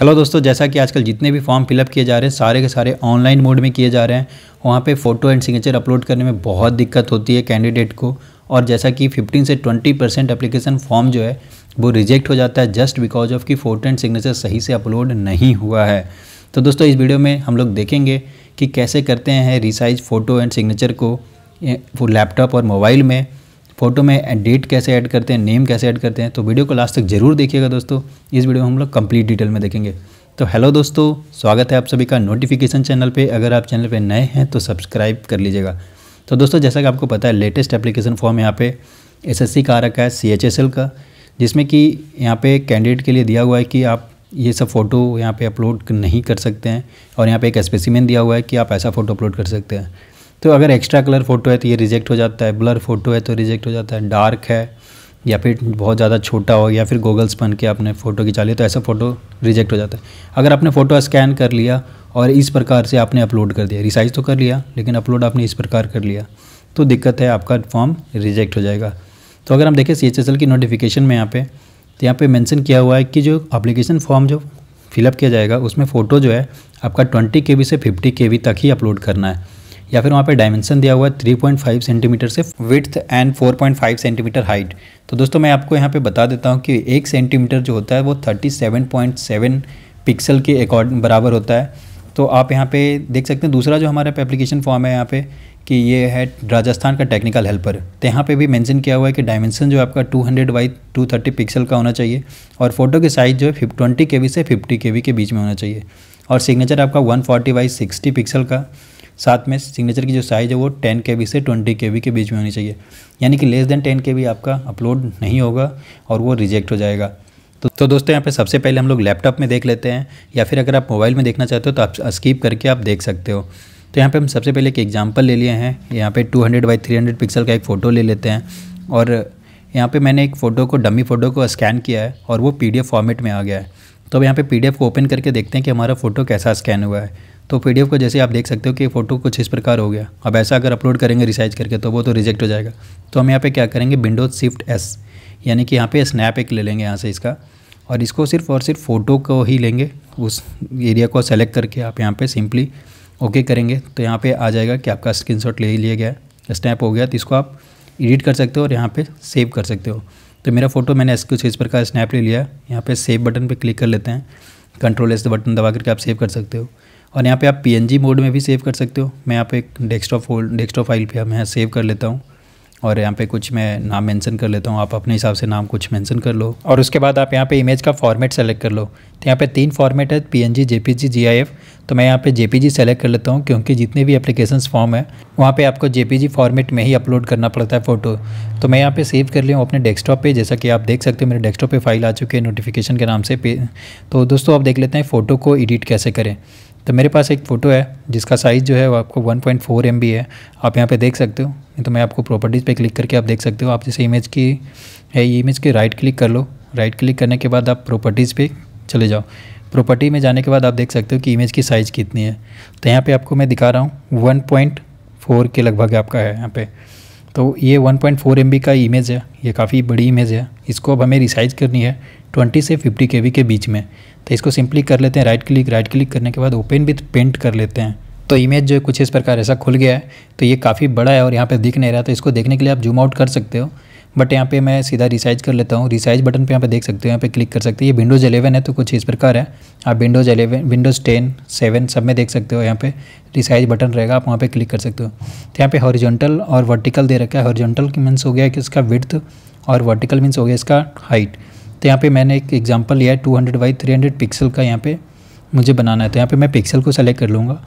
hello दोस्तों जैसा कि आजकल जितने भी फॉर्म फिलअप किए जा रहे हैं सारे के सारे ऑनलाइन मोड में किए जा रहे हैं वहाँ पे फ़ोटो एंड सिग्नेचर अपलोड करने में बहुत दिक्कत होती है कैंडिडेट को और जैसा कि 15 से 20 परसेंट अप्लीकेशन फॉर्म जो है वो रिजेक्ट हो जाता है जस्ट बिकॉज ऑफ कि फ़ोटो एंड सिग्नेचर सही से अपलोड नहीं हुआ है तो दोस्तों इस वीडियो में हम लोग देखेंगे कि कैसे करते हैं रिसाइज फ़ोटो एंड सिग्नेचर को लैपटॉप और मोबाइल में फोटो में डेट कैसे ऐड करते हैं नेम कैसे ऐड करते हैं तो वीडियो को लास्ट तक जरूर देखिएगा दोस्तों इस वीडियो में हम लोग कंप्लीट डिटेल में देखेंगे तो हेलो दोस्तों स्वागत है आप सभी का नोटिफिकेशन चैनल पे अगर आप चैनल पे नए हैं तो सब्सक्राइब कर लीजिएगा तो दोस्तों जैसा कि आपको पता है लेटेस्ट एप्लीकेशन फॉर्म यहाँ पे एस का आ रखा है सी का जिसमें कि यहाँ पे कैंडिडेट के लिए दिया हुआ है कि आप ये सब फ़ोटो यहाँ पे अपलोड नहीं कर सकते हैं और यहाँ पे एक स्पेसिमेंट दिया हुआ है कि आप ऐसा फ़ोटो अपलोड कर सकते हैं तो अगर एक्स्ट्रा कलर फ़ोटो है तो ये रिजेक्ट हो जाता है ब्लर फ़ोटो है तो रिजेक्ट हो जाता है डार्क है या फिर बहुत ज़्यादा छोटा हो या फिर गोगल्स बन के आपने फ़ोटो खिंचा लिया तो ऐसा फ़ोटो रिजेक्ट हो जाता है अगर आपने फ़ोटो स्कैन कर लिया और इस प्रकार से आपने अपलोड कर दिया रिसाइज तो कर लिया लेकिन अपलोड आपने इस प्रकार कर लिया तो दिक्कत है आपका फॉर्म रिजेक्ट हो जाएगा तो अगर हम देखें सी की नोटिफिकेशन में यहाँ पे तो यहाँ पे मेंशन किया हुआ है कि जो अप्लीकेशन फॉर्म जो फिलअप किया जाएगा उसमें फ़ोटो जो है आपका ट्वेंटी के से फिफ्टी के तक ही अपलोड करना है या फिर वहाँ पे डायमेंशन दिया हुआ है 3.5 सेंटीमीटर से विथ एंड 4.5 सेंटीमीटर हाइट तो दोस्तों मैं आपको यहाँ पे बता देता हूँ कि एक सेंटीमीटर जो होता है वो 37.7 पिक्सल के अकॉर्डिंग बराबर होता है तो आप यहाँ पे देख सकते हैं दूसरा जो हमारा एप्लीकेशन फॉर्म है यहाँ पे कि ये है राजस्थान का टेक्निकल हेल्पर तो यहाँ पे भी मेंशन किया हुआ है कि डायमेंशन जो आपका 200 हंड्रेड बाई टू पिक्सल का होना चाहिए और फोटो के साइज़ जो है ट्वेंटी के से फिफ्टी के के बीच में होना चाहिए और सिग्नेचर आपका 140 फोर्टी बाई सिक्सटी पिक्सल का साथ में सिग्नेचर की जो साइज़ है वो टेन के से ट्वेंटी के के बीच में होनी चाहिए यानी कि लेस देन टेन के आपका अपलोड नहीं होगा और वो रिजेक्ट हो जाएगा तो तो दोस्तों यहाँ पे सबसे पहले हम लोग लैपटॉप में देख लेते हैं या फिर अगर आप मोबाइल में देखना चाहते हो तो आप स्कीप करके आप देख सकते हो तो यहाँ पे हम सबसे पहले एक एग्जांपल ले लिए हैं यहाँ पे 200 हंड्रेड बाई थ्री पिक्सल का एक फ़ोटो ले लेते हैं और यहाँ पे मैंने एक फ़ोटो को डमी फ़ोटो को स्कैन किया है और वो पी फॉर्मेट में आ गया है तो अब यहाँ पे पी को ओपन करके देखते हैं कि हमारा फ़ोटो कैसा स्कैन हुआ है तो पी को जैसे आप देख सकते हो कि फ़ोटो कुछ इस प्रकार हो गया अब ऐसा अगर अपलोड करेंगे रिसाइज करके तो वो तो रिजेक्ट हो जाएगा तो हम यहाँ पे क्या करेंगे विंडोज शिफ्ट एस यानी कि यहाँ पे स्नैप एक ले लेंगे यहाँ से इसका और इसको सिर्फ और सिर्फ फ़ोटो को ही लेंगे उस एरिया को सेलेक्ट करके आप यहाँ पे सिंपली ओके करेंगे तो यहाँ पे आ जाएगा कि आपका स्क्रीनशॉट ले लिया गया स्नैप हो गया तो इसको आप एडिट कर सकते हो और यहाँ पे सेव कर सकते हो तो मेरा फ़ोटो मैंने कुछ इस प्रकार स्नैप ले लिया यहाँ पर सेव बटन पर क्लिक कर लेते हैं कंट्रोल एस बटन दबा करके आप सेव कर सकते हो और यहाँ पे आप पी मोड में भी सेव कर सकते हो मैं यहाँ पे एक डेस्कटॉप फोल्ड डेस्कटॉप फाइल पे मैं सेव कर लेता हूँ और यहाँ पे कुछ मैं नाम मेंशन कर लेता हूँ आप अपने हिसाब से नाम कुछ मेंशन कर लो और उसके बाद आप यहाँ पे इमेज का फॉर्मेट सेलेक्ट कर लो तो यहाँ पे तीन फॉर्मेट है जी आई एफ तो मैं यहाँ पे जी सेलेक्ट कर लेता हूँ क्योंकि जितने भी अप्लीकेशन फॉर्म है वहाँ पर आपको जी फॉर्मेट में ही अपलोड करना पड़ता है फ़ोटो तो मैं यहाँ पर सेव कर लूँ अपने डेस्कटॉप पर जैसा कि आप देख सकते हो मेरे डेस्कटॉप पर फाइल आ चुकी है नोटिफिकेशन के नाम से तो दोस्तों आप देख लेते हैं फ़ोटो को एडिट कैसे करें तो मेरे पास एक फ़ोटो है जिसका साइज़ जो है वो आपको 1.4 पॉइंट है आप यहाँ पे देख सकते हो नहीं तो मैं आपको प्रॉपर्टीज़ पे क्लिक करके आप देख सकते हो आप जैसे इमेज की है ये इमेज की राइट क्लिक कर लो राइट क्लिक करने के बाद आप प्रॉपर्टीज़ पे चले जाओ प्रॉपर्टी में जाने के बाद आप देख सकते हो कि इमेज की साइज़ कितनी है तो यहाँ पर आपको मैं दिखा रहा हूँ वन के लगभग आपका है यहाँ पर तो ये 1.4 पॉइंट का इमेज है ये काफ़ी बड़ी इमेज है इसको अब हमें रिसाइज करनी है 20 से 50 के के बीच में तो इसको सिंपली कर लेते हैं राइट क्लिक राइट क्लिक करने के बाद ओपन विथ पेंट कर लेते हैं तो इमेज जो है कुछ इस प्रकार ऐसा खुल गया है तो ये काफ़ी बड़ा है और यहाँ पर दिख नहीं रहा तो इसको देखने के लिए आप जूम आउट कर सकते हो बट यहाँ पे मैं सीधा रिसाइज कर लेता हूँ रिसाइज बटन पे यहाँ पे देख सकते हो यहाँ पे क्लिक कर सकते हो ये विंडोज़ एलेवन है तो कुछ इस प्रकार है आप Windows eleven Windows ten seven सब में देख सकते हो यहाँ पे रिसाइज बटन रहेगा आप वहाँ पे क्लिक कर सकते हो तो यहाँ पे हॉरिजॉन्टल और वर्टिकल दे रखा है हॉरिजॉन्टल मीन्स हो गया कि इसका विड्थ और वर्टिकल मीन्स हो गया इसका हाइट तो यहाँ पर मैंने एक एग्जाम्पल लिया है two hundred by three hundred pixel का यहाँ पर मुझे बनाना है तो यहाँ पर मैं पिक्सल को सेलेक्ट कर लूँगा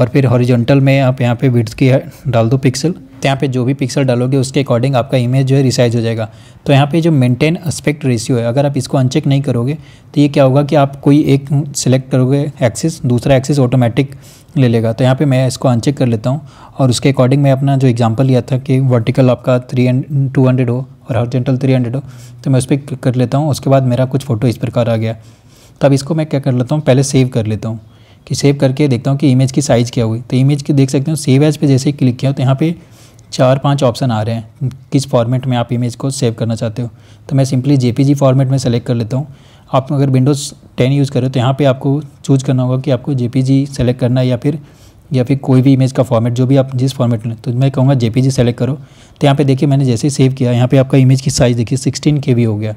और फिर हॉरिजॉन्टल में आप यहाँ पर विड्थ की डाल दो पिक्सल तो यहाँ पे जो भी पिक्सल डालोगे उसके अकॉर्डिंग आपका इमेज जो है रिसाइज हो जाएगा तो यहाँ पे जो मेंटेन एस्पेक्ट रेशियो है अगर आप इसको अनचेक नहीं करोगे तो ये क्या होगा कि आप कोई एक सिलेक्ट करोगे एक्सिस दूसरा एक्सिस ऑटोमेटिक ले लेगा तो यहाँ पे मैं इसको अनचेक कर लेता हूँ और उसके अकॉर्डिंग मैं अपना जो एग्जाम्पल लिया था कि वर्टिकल आपका थ्री टू हंड्रेड हो और हॉर्जेंटल थ्री हंड्रेड हो तो मैं उस पर क्लिक कर लेता हूँ उसके बाद मेरा कुछ फ़ोटो इस प्रकार आ गया तब इसको मैं क्या कर लेता हूँ पहले सेव कर लेता हूँ कि सेव करके देखता हूँ कि इमेज की साइज़ क्या हुई तो इमेज की देख सकते हो सेव एज पे जैसे ही क्लिक किया तो यहाँ पे चार पांच ऑप्शन आ रहे हैं किस फॉर्मेट में आप इमेज को सेव करना चाहते हो तो मैं सिंपली जे फॉर्मेट में सेलेक्ट कर लेता हूँ आप अगर विंडोज़ टेन यूज़ करें तो यहाँ पे आपको चूज़ करना होगा कि आपको जे सेलेक्ट करना है या फिर या फिर कोई भी इमेज का फॉर्मेट जो भी आप जिस फॉर्मेट में तो मैं कहूँगा जे सेलेक्ट करो तो यहाँ पर देखिए मैंने जैसे सेव किया यहाँ पर आपका इमेज की साइज़ देखिए सिक्सटीन के हो गया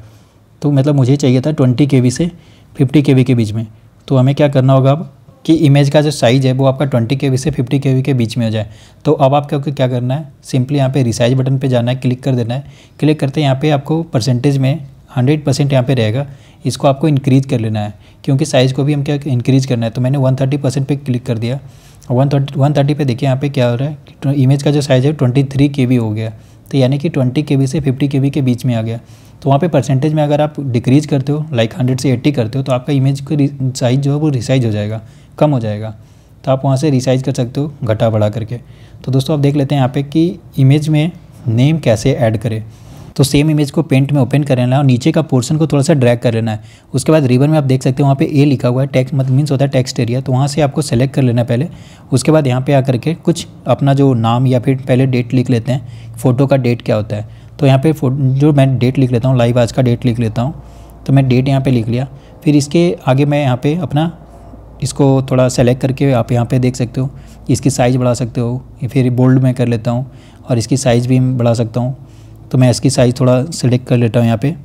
तो मतलब मुझे चाहिए था ट्वेंटी के से फिफ्टी के के बीच में तो हमें क्या करना होगा अब कि इमेज का जो साइज़ है वो आपका ट्वेंटी के से फिफ्टी के के बीच में हो जाए तो अब आपको क्या करना है सिंपली यहाँ पे रिसाइज बटन पे जाना है क्लिक कर देना है क्लिक करते यहाँ पे आपको परसेंटेज में हंड्रेड परसेंट यहाँ पर रहेगा इसको आपको इंक्रीज कर लेना है क्योंकि साइज़ को भी हम क्या इंक्रीज करना है तो मैंने वन थर्टी परसेंट क्लिक कर दिया वन थर्टी वन थर्टी पर देखिए यहाँ पे क्या हो रहा है इमेज का जो साइज़ है ट्वेंटी थ्री के हो गया तो यानी कि ट्वेंटी के से फिफ्टी के के बीच में आ गया तो वहाँ पे परसेंटेज में अगर आप डिक्रीज करते हो लाइक हंड्रेड से एट्टी करते हो तो आपका इमेज का साइज़ जो है वो रिसाइज हो जाएगा कम हो जाएगा तो आप वहाँ से रिसाइज कर सकते हो घटा बढ़ा करके तो दोस्तों आप देख लेते हैं यहाँ पे कि इमेज में नेम कैसे ऐड करें तो सेम इमेज को पेंट में ओपन कर लेना है और नीचे का पोर्शन को थोड़ा सा ड्रैग कर लेना है उसके बाद रिबन में आप देख सकते हो वहाँ पे ए लिखा हुआ है टेक्स मतलब मीन्स होता है टेक्स्ट एरिया तो वहाँ से आपको सेलेक्ट कर लेना है पहले उसके बाद यहाँ पे आकर के कुछ अपना जो नाम या फिर पहले डेट लिख लेते हैं फ़ोटो का डेट क्या होता है तो यहाँ पर जो मैं डेट लिख लेता हूँ लाइव आज का डेट लिख लेता हूँ तो मैं डेट यहाँ पर लिख लिया फिर इसके आगे मैं यहाँ पर अपना इसको थोड़ा सेलेक्ट करके आप यहाँ पे देख सकते हो इसकी साइज़ बढ़ा सकते हो फिर बोल्ड में कर लेता हूँ और इसकी साइज़ भी बढ़ा सकता हूँ तो मैं इसकी साइज़ थोड़ा सेलेक्ट कर लेता हूँ यहाँ पे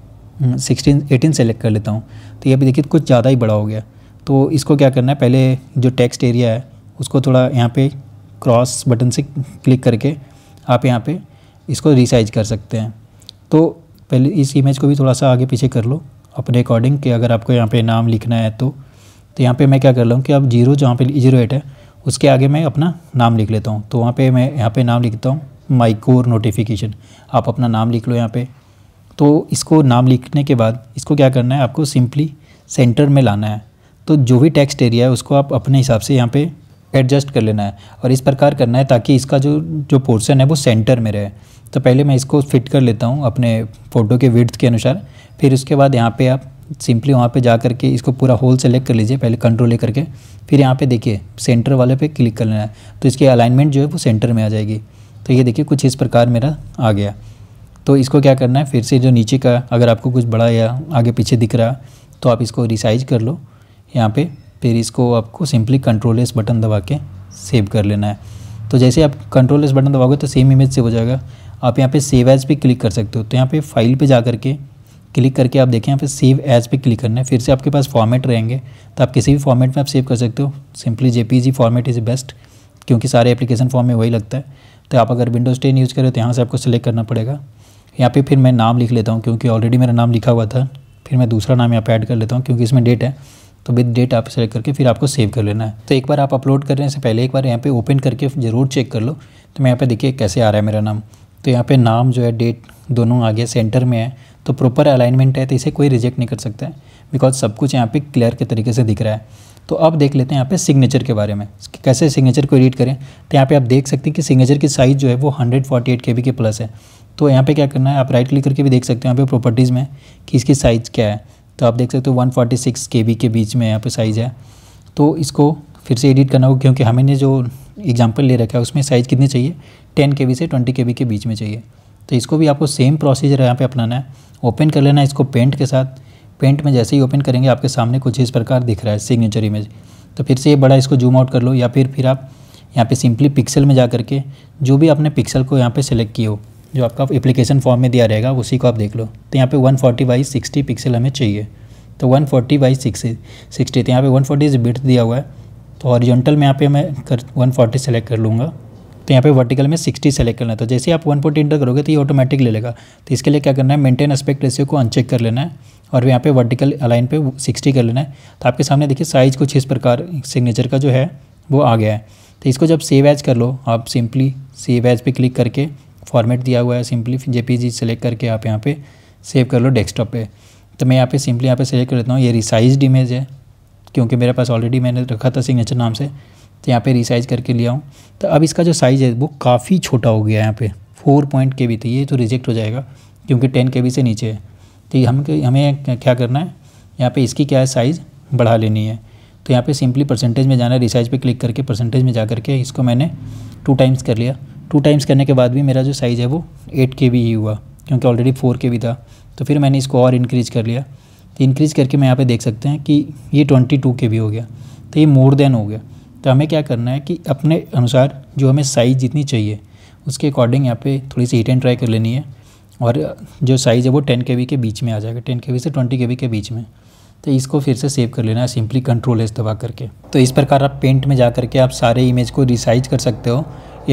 सिक्सटीन एटीन सेलेक्ट कर लेता हूँ तो ये भी देखिए कुछ ज़्यादा ही बड़ा हो गया तो इसको क्या करना है पहले जो टेक्स्ट एरिया है उसको थोड़ा यहाँ पर क्रॉस बटन से क्लिक करके आप यहाँ पर इसको रिसाइज कर सकते हैं तो पहले इस इमेज को भी थोड़ा सा आगे पीछे कर लो अपने अकॉर्डिंग कि अगर आपको यहाँ पे नाम लिखना है तो तो यहाँ पे मैं क्या कर लूँ कि अब जीरो जहाँ पे जीरो एट है उसके आगे मैं अपना नाम लिख लेता हूँ तो वहाँ पे मैं यहाँ पे नाम लिखता हूँ माइकोर नोटिफिकेशन आप अपना नाम लिख लो यहाँ पे तो इसको नाम लिखने के बाद इसको क्या करना है आपको सिंपली सेंटर में लाना है तो जो भी टेक्स्ट एरिया है उसको आप अपने हिसाब से यहाँ पर एडजस्ट कर लेना है और इस प्रकार करना है ताकि इसका जो जो पोर्सन है वो सेंटर में रहे तो पहले मैं इसको फिट कर लेता हूँ अपने फ़ोटो के विड्थ के अनुसार फिर उसके बाद यहाँ पर आप सिंपली वहाँ पे जा कर के इसको पूरा होल सेलेक्ट कर लीजिए पहले कंट्रोल ले करके फिर यहाँ पे देखिए सेंटर वाले पे क्लिक कर लेना है तो इसकी अलाइनमेंट जो है वो सेंटर में आ जाएगी तो ये देखिए कुछ इस प्रकार मेरा आ गया तो इसको क्या करना है फिर से जो नीचे का अगर आपको कुछ बड़ा या आगे पीछे दिख रहा तो आप इसको रिसाइज कर लो यहाँ पर फिर इसको आपको सिंपली कंट्रोल एस बटन दबा के सेव कर लेना है तो जैसे आप कंट्रोल एस बटन दबाओगे तो सेम इमेज सेव हो जाएगा आप यहाँ पर सेव एज पर क्लिक कर सकते हो तो यहाँ पर फाइल पर जा कर क्लिक करके आप देखें फिर सेव एज पे क्लिक करना है फिर से आपके पास फॉर्मेट रहेंगे तो आप किसी भी फॉर्मेट में आप सेव कर सकते हो simply JPG format is best क्योंकि सारे एप्लीकेशन फॉर्म में वही लगता है तो आप अगर विंडोज टेन यूज़ करें तो यहाँ से आपको सेलेक्ट करना पड़ेगा यहाँ पर फिर मैं नाम लिख लेता हूँ क्योंकि ऑलरेडी मेरा नाम लिखा हुआ था फिर मैं दूसरा नाम यहाँ पर ऐड कर लेता हूँ क्योंकि इसमें डेट है तो विद डेट आप सेलेक्ट करके फिर आपको सेव कर लेना है तो एक बार आप अपलोड करने से पहले एक बार यहाँ पर ओपन करके ज़रूर चेक कर लो तो मैं यहाँ पर देखिए कैसे आ रहा है मेरा नाम तो यहाँ पर नाम जो है डेट दोनों आगे सेंटर में है तो प्रॉपर अलाइनमेंट है तो इसे कोई रिजेक्ट नहीं कर सकता है बिकॉज सब कुछ यहाँ पे क्लियर के तरीके से दिख रहा है तो अब देख लेते हैं यहाँ पे सिग्नेचर के बारे में कैसे सिग्नेचर को रीड करें तो यहाँ पे आप देख सकते हैं कि सिग्नेचर की साइज़ जो है वो 148 एट के प्लस है तो यहाँ पे क्या करना है आप राइट क्लिक करके भी देख सकते हैं यहाँ पे प्रॉपर्टीज़ में कि इसकी साइज़ क्या है तो आप देख सकते हो फोर्टी सिक्स के बीच में यहाँ पर साइज़ है तो इसको फिर से एडिट करना होगा क्योंकि हमें जो एग्जाम्पल ले रखा है उसमें साइज़ कितनी चाहिए टेन के से ट्वेंटी के के बीच में चाहिए तो इसको भी आपको सेम प्रोसीजर यहाँ पे अपनाना है ओपन कर लेना इसको पेंट के साथ पेंट में जैसे ही ओपन करेंगे आपके सामने कुछ इस प्रकार दिख रहा है सिग्नेचर इमेज तो फिर से ये बड़ा इसको जूम आउट कर लो या फिर फिर आप यहाँ पे सिंपली पिक्सल में जा करके जो भी आपने पिक्सल को यहाँ पे सेलेक्ट किया हो जो आपका एप्लीकेशन फॉर्म में दिया रहेगा उसी को आप देख लो तो यहाँ पे 140 फोर्टी बाई सिक्सटी पिक्सल हमें चाहिए तो 140 फोर्टी बाई सिक्सटी सिक्सटी तो यहाँ पे 140 फोर्टी बिट दिया हुआ है तो ऑरिजेंटल में यहाँ पे मैं कर वन फोर्टी सेलेक्ट कर लूँगा तो यहाँ पे वर्टिकल में 60 सेलेक्ट करना है तो जैसे आप 140 फोर्टी इंटर करोगे तो ये ऑटोमेटिक ले लेगा तो इसके लिए क्या करना है मेंटेन एस्पेक्ट रेशियो को अनचेक कर लेना है और यहाँ पे वर्टिकल अलाइन पे 60 कर लेना है तो आपके सामने देखिए साइज़ कुछ इस प्रकार सिग्नेचर का जो है वो आ गया है तो इसको जब सेव एज कर लो आप सिंपली सेव एज पर क्लिक करके फॉर्मेट दिया हुआ है सिंपली जे सेलेक्ट करके आप यहाँ पर सेव कर लो डेस्कटॉप पर तो मैं यहाँ पर सिंपली यहाँ पर सेलेक्ट कर लेता हूँ ये रिसाइज इमेज है क्योंकि मेरे पास ऑलरेडी मैंने रखा था सिग्नेचर नाम से तो यहाँ पे रिसाइज करके लिया हूँ तो अब इसका जो साइज़ है वो काफ़ी छोटा हो गया है यहाँ पे फोर पॉइंट के बी थे ये तो रिजेक्ट हो जाएगा क्योंकि टेन के बी से नीचे है तो हम हमें क्या करना है यहाँ पे इसकी क्या है साइज़ बढ़ा लेनी है तो यहाँ पे सिंपली परसेंटेज में जाना है रिसाइज पे क्लिक करके परसेंटेज में जा करके इसको मैंने टू टाइम्स कर लिया टू टाइम्स करने के बाद भी मेरा जो साइज़ है वो एट के ही हुआ क्योंकि ऑलरेडी फोर के था तो फिर मैंने इसको और इंक्रीज़ कर लिया तो इंक्रीज़ करके मैं यहाँ पर देख सकते हैं कि ये ट्वेंटी टू के हो गया तो ये मोर देन हो गया तो हमें क्या करना है कि अपने अनुसार जो हमें साइज़ जितनी चाहिए उसके अकॉर्डिंग यहाँ पे थोड़ी सी हिट एंड ट्राई कर लेनी है और जो साइज़ है वो टेन के के बीच में आ जाएगा टेन के से ट्वेंटी के के बीच में तो इसको फिर से सेव कर लेना है सिंपली कंट्रोल एस दबा करके तो इस प्रकार आप पेंट में जा करके आप सारे इमेज को रिसाइज कर सकते हो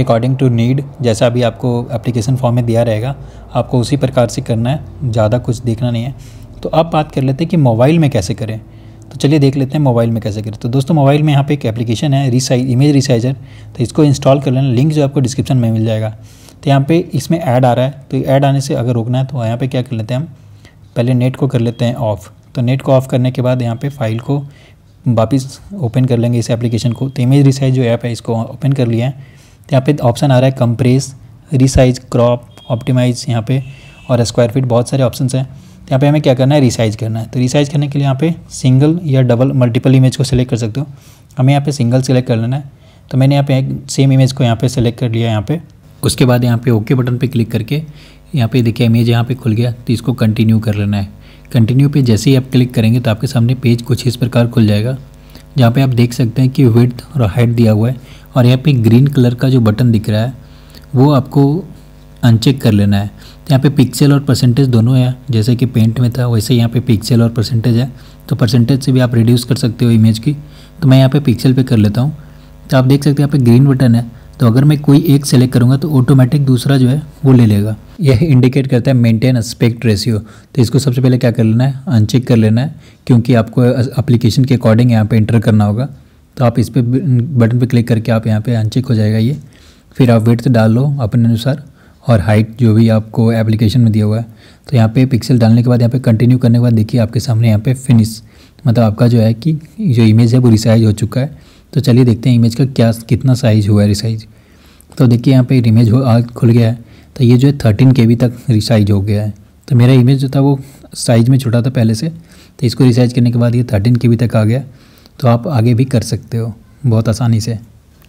अकॉर्डिंग टू नीड जैसा भी आपको एप्लीकेशन फॉर्म में दिया रहेगा आपको उसी प्रकार से करना है ज़्यादा कुछ देखना नहीं है तो अब बात कर लेते हैं कि मोबाइल में कैसे करें तो चलिए देख लेते हैं मोबाइल में कैसे करें तो दोस्तों मोबाइल में यहाँ पे एक एप्लीकेशन है रिसाइज इमेज रिसाइजर तो इसको इंस्टॉल कर लेना लिंक जो आपको डिस्क्रिप्शन में मिल जाएगा तो यहाँ पे इसमें ऐड आ रहा है तो ऐड आने से अगर रोकना है तो यहाँ पे क्या कर लेते हैं हम पहले नेट को कर लेते हैं ऑफ़ तो नेट को ऑफ़ करने के बाद यहाँ पर फाइल को वापस ओपन कर लेंगे इस एप्लीकेशन को तो इमेज रिसाइज जो ऐप है इसको ओपन कर लिया है तो यहाँ पर ऑप्शन आ रहा है कंप्रेस रिसाइज क्रॉप ऑप्टिमाइज यहाँ पर और स्क्वायर फीट बहुत सारे ऑप्शन हैं यहाँ पे हमें क्या करना है रिसाइज करना है तो रिसाइज करने के लिए यहाँ पे सिंगल या डबल मल्टीपल इमेज को सिलेक्ट कर सकते हो हमें यहाँ पे सिंगल सेलेक्ट कर लेना है तो मैंने यहाँ पे एक सेम इमेज को यहाँ पे सेलेक्ट कर लिया यहाँ पे उसके बाद यहाँ पे ओके बटन पे क्लिक करके यहाँ पे देखिए इमेज यहाँ पे खुल गया तो इसको कंटिन्यू कर लेना है कंटिन्यू पे जैसे ही आप क्लिक करेंगे तो आपके सामने पेज कुछ इस प्रकार खुल जाएगा जहाँ पर आप देख सकते हैं कि विथ और हाइट दिया हुआ है और यहाँ पर ग्रीन कलर का जो बटन दिख रहा है वो आपको अनचेक कर लेना है यहाँ पे पिक्सल और परसेंटेज दोनों है जैसे कि पेंट में था वैसे यहाँ पे पिक्सल और परसेंटेज है तो परसेंटेज से भी आप रिड्यूस कर सकते हो इमेज की तो मैं यहाँ पे पिक्सल पे कर लेता हूँ तो आप देख सकते हैं यहाँ पे ग्रीन बटन है तो अगर मैं कोई एक सेलेक्ट करूँगा तो ऑटोमेटिक दूसरा जो है वो ले लेगा यह इंडिकेट करता है मेनटेन एस्पेक्ट रेशियो तो इसको सबसे पहले क्या कर लेना है अनचेक कर लेना है क्योंकि आपको अप्लीकेशन के अकॉर्डिंग यहाँ पर इंटर करना होगा तो आप इस पर बटन पर क्लिक करके आप यहाँ पर अनचेक हो जाएगा ये फिर आप वेट डाल लो अपने अनुसार और हाइट जो भी आपको एप्लीकेशन में दिया हुआ है तो यहाँ पे पिक्सल डालने के बाद यहाँ पे कंटिन्यू करने के बाद देखिए आपके सामने यहाँ पे फिनिश मतलब आपका जो है कि जो इमेज है वो रिसाइज हो चुका है तो चलिए देखते हैं इमेज का क्या कितना साइज़ हुआ है रिसाइज तो देखिए यहाँ पर इमेज हो खुल गया है तो ये जो है थर्टीन के तक रिसाइज हो गया है तो मेरा इमेज जो था वो साइज़ में छोटा था पहले से तो इसको रिसाइज करने के बाद ये थर्टीन के तक आ गया तो आप आगे भी कर सकते हो बहुत आसानी से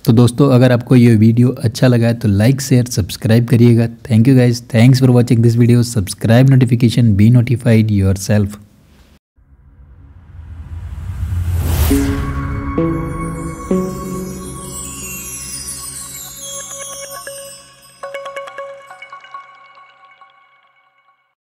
तो दोस्तों अगर आपको ये वीडियो अच्छा लगा है तो लाइक शेयर सब्सक्राइब करिएगा thank you guys thanks for watching this video subscribe notification be notified your self